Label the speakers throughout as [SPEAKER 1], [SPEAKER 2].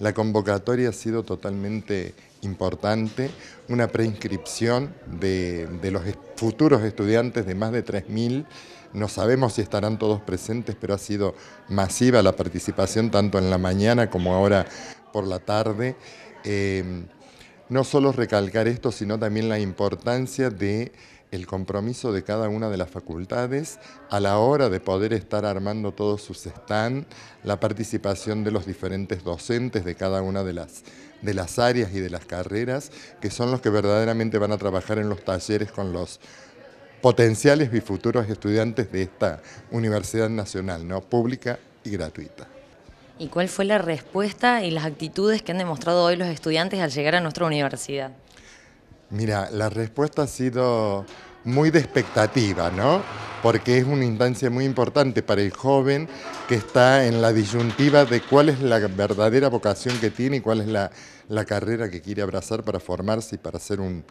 [SPEAKER 1] La convocatoria ha sido totalmente importante, una preinscripción de, los futuros estudiantes de más de 3.000 no sabemos si estarán todos presentes, pero ha sido masiva la participación tanto en la mañana como ahora por la tarde. Eh, no solo recalcar esto, sino también la importancia de el compromiso de cada una de las facultades a la hora de poder estar armando todos sus stands, la participación de los diferentes docentes de cada una de las, de las áreas y de las carreras, que son los que verdaderamente van a trabajar en los talleres con los potenciales y futuros estudiantes de esta Universidad Nacional, ¿no? pública y gratuita.
[SPEAKER 2] ¿Y cuál fue la respuesta y las actitudes que han demostrado hoy los estudiantes al llegar a nuestra universidad?
[SPEAKER 1] Mira, la respuesta ha sido muy de expectativa, ¿no? Porque es una instancia muy importante para el joven que está en la disyuntiva de cuál es la verdadera vocación que tiene y cuál es la, carrera que quiere abrazar para formarse y para ser un,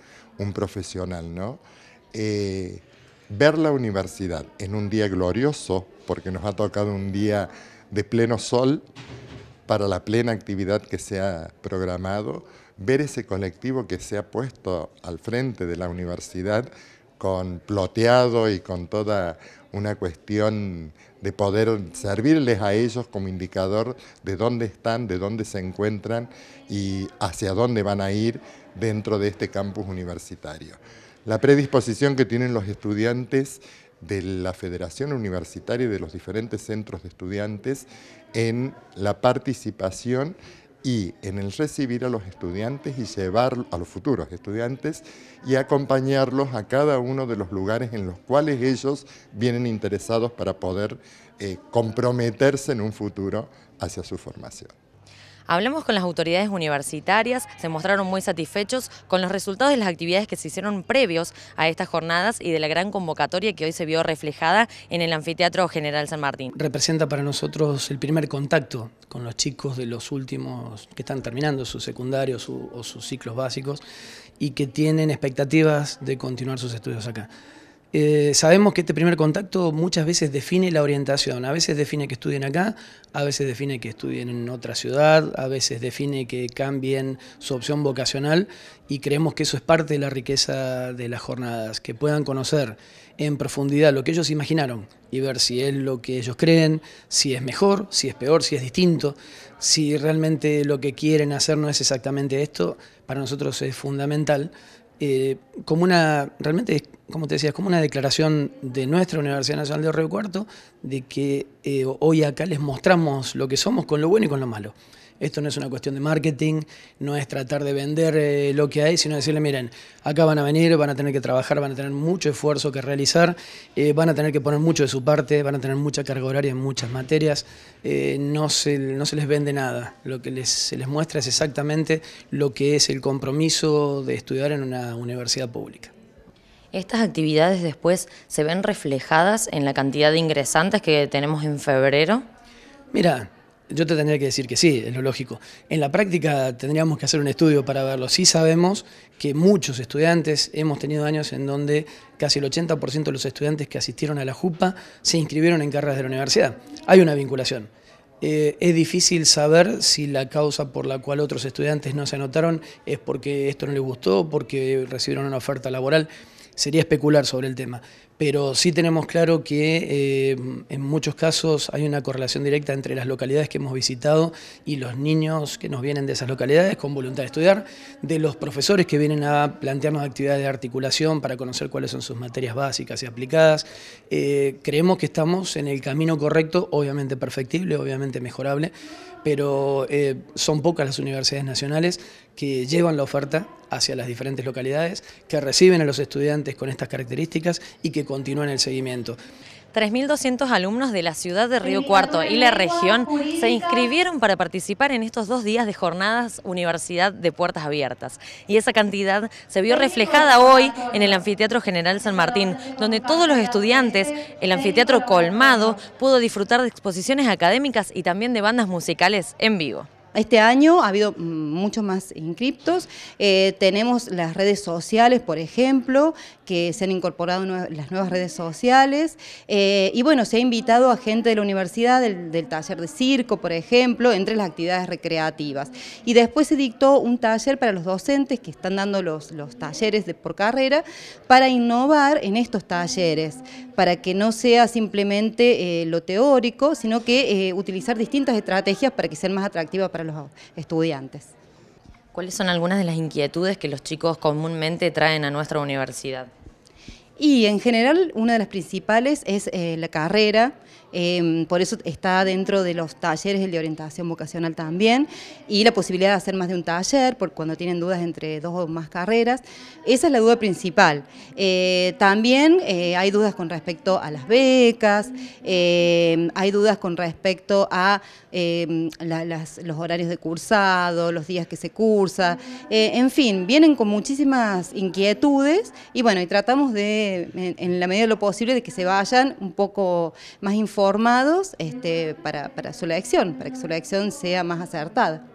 [SPEAKER 1] profesional, ¿no? Eh, ver la universidad en un día glorioso, porque nos ha tocado un día de pleno sol para la plena actividad que se ha programado, ver ese colectivo que se ha puesto al frente de la universidad con ploteado y con toda una cuestión de poder servirles a ellos como indicador de dónde están, de dónde se encuentran y hacia dónde van a ir dentro de este campus universitario. La predisposición que tienen los estudiantes de la Federación Universitaria y de los diferentes centros de estudiantes en la participación y en el recibir a los estudiantes y llevar a los futuros estudiantes y acompañarlos a cada uno de los lugares en los cuales ellos vienen interesados para poder eh, comprometerse en un futuro hacia su formación.
[SPEAKER 2] Hablamos con las autoridades universitarias, se mostraron muy satisfechos con los resultados de las actividades que se hicieron previos a estas jornadas y de la gran convocatoria que hoy se vio reflejada en el Anfiteatro General San Martín.
[SPEAKER 3] Representa para nosotros el primer contacto con los chicos de los últimos que están terminando su secundario o sus ciclos básicos y que tienen expectativas de continuar sus estudios acá. Eh, sabemos que este primer contacto muchas veces define la orientación, a veces define que estudien acá, a veces define que estudien en otra ciudad, a veces define que cambien su opción vocacional y creemos que eso es parte de la riqueza de las jornadas, que puedan conocer en profundidad lo que ellos imaginaron y ver si es lo que ellos creen, si es mejor, si es peor, si es distinto, si realmente lo que quieren hacer no es exactamente esto, para nosotros es fundamental eh, como una, realmente, como te decía, como una declaración de nuestra Universidad Nacional de Río Cuarto, de que eh, hoy acá les mostramos lo que somos con lo bueno y con lo malo. Esto no es una cuestión de marketing, no es tratar de vender eh, lo que hay, sino decirle, miren, acá van a venir, van a tener que trabajar, van a tener mucho esfuerzo que realizar, eh, van a tener que poner mucho de su parte, van a tener mucha carga horaria en muchas materias, eh, no, se, les vende nada. Lo que se les muestra es exactamente lo que es el compromiso de estudiar en una universidad pública.
[SPEAKER 2] ¿Estas actividades después se ven reflejadas en la cantidad de ingresantes
[SPEAKER 3] que tenemos en febrero? Mira, yo te tendría que decir que sí, es lo lógico. En la práctica tendríamos que hacer un estudio para verlo. Sí sabemos que muchos estudiantes, hemos tenido años en donde casi el 80% de los estudiantes que asistieron a la JUPA se inscribieron en carreras de la universidad. Hay una vinculación. Eh, es difícil saber si la causa por la cual otros estudiantes no se anotaron es porque esto no les gustó, porque recibieron una oferta laboral. Sería especular sobre el tema pero sí tenemos claro que eh, en muchos casos hay una correlación directa entre las localidades que hemos visitado y los niños que nos vienen de esas localidades con voluntad de estudiar, de los profesores que vienen a plantearnos actividades de articulación para conocer cuáles son sus materias básicas y aplicadas. Eh, creemos que estamos en el camino correcto, obviamente perfectible, obviamente mejorable, pero eh, son pocas las universidades nacionales que llevan la oferta hacia las diferentes localidades, que reciben a los estudiantes con estas características y que Continúa continúen el seguimiento. 3.200
[SPEAKER 2] alumnos de la ciudad de Río Cuarto y la región se inscribieron para participar en estos dos días de jornadas Universidad de Puertas Abiertas. Y esa cantidad se vio reflejada hoy en el Anfiteatro General San Martín, donde todos los estudiantes, el anfiteatro colmado, pudo disfrutar de exposiciones académicas y también de bandas musicales en vivo.
[SPEAKER 4] Este año ha habido mm, muchos más inscriptos. Eh, tenemos las redes sociales, por ejemplo, que se han incorporado las nuevas redes sociales. Eh, y bueno, se ha invitado a gente de la universidad, del, taller de circo, por ejemplo, entre las actividades recreativas. Y después se dictó un taller para los docentes que están dando los, los talleres de, por carrera para innovar en estos talleres para que no sea simplemente eh, lo teórico, sino que eh, utilizar distintas estrategias para que sean más atractivas para los estudiantes.
[SPEAKER 2] ¿Cuáles son algunas de las inquietudes que los chicos comúnmente traen a nuestra universidad?
[SPEAKER 4] Y en general una de las principales es eh, la carrera, Em, por eso está dentro de los talleres el de orientación vocacional también, y la posibilidad de hacer más de un taller, por cuando tienen dudas entre dos o más carreras, esa es la duda principal. Eh, también eh, hay dudas con respecto a las becas, em, hay dudas con respecto a em, los horarios de cursado, los días que se cursa, eh, en fin, vienen con muchísimas inquietudes y bueno, y tratamos de, en, en la medida de lo posible, de que se vayan un poco más informados formados este, para, para su elección, para que su elección sea más acertada.